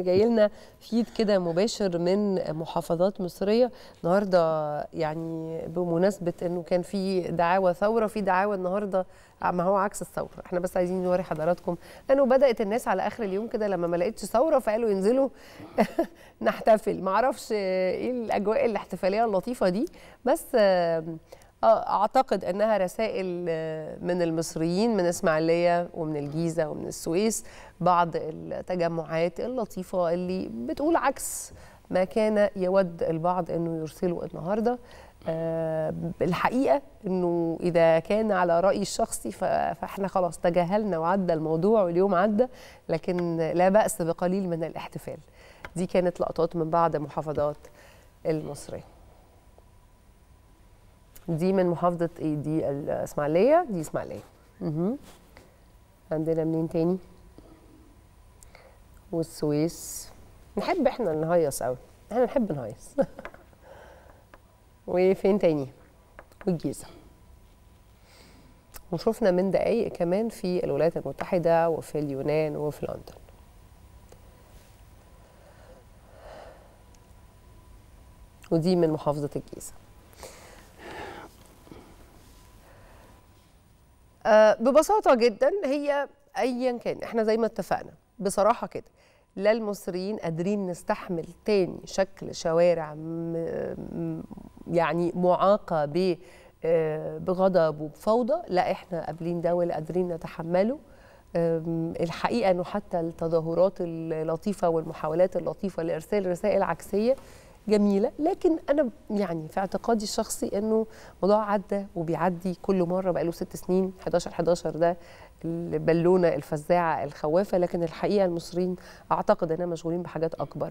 جاي لنا فيد كده مباشر من محافظات مصريه النهارده يعني بمناسبه انه كان في دعاوى ثوره في دعاوى النهارده آه، ما هو عكس الثوره احنا بس عايزين نوري حضراتكم انه بدات الناس على اخر اليوم كده لما ما لقيتش ثوره فقالوا ينزلوا نحتفل ما اعرفش ايه الاجواء الاحتفاليه اللطيفه دي بس اعتقد انها رسائل آه، من المصريين من اسماعيليه ومن الجيزه ومن السويس بعض التجمعات اللطيفه اللي بتقول عكس ما كان يود البعض انه يرسله النهارده آه، الحقيقه انه اذا كان على رايي الشخصي فاحنا خلاص تجاهلنا وعدى الموضوع واليوم عدى لكن لا باس بقليل من الاحتفال دي كانت لقطات من بعض محافظات المصريه دي من محافظه ايه دي الاسماعيليه دي اسماعيليه عندنا منين تاني والسويس نحب احنا نهيص قوي احنا نحب نهيص وفين تاني والجيزه وشفنا من دقايق كمان في الولايات المتحده وفي اليونان وفي لندن ودي من محافظه الجيزه آه، ببساطه جدا هي ايا كان احنا زي ما اتفقنا بصراحه كده لا المصريين قادرين نستحمل تاني شكل شوارع يعني معاقه آه، بغضب وبفوضى لا احنا قابلين ده ولا قادرين نتحمله الحقيقه انه حتى التظاهرات اللطيفه والمحاولات اللطيفه لارسال رسائل عكسيه جميله لكن انا يعني في اعتقادي الشخصي انه موضوع عدى وبيعدي كل مره بقاله ست سنين 11 11 ده البالونه الفزاعه الخوافه لكن الحقيقه المصريين اعتقد انهم مشغولين بحاجات اكبر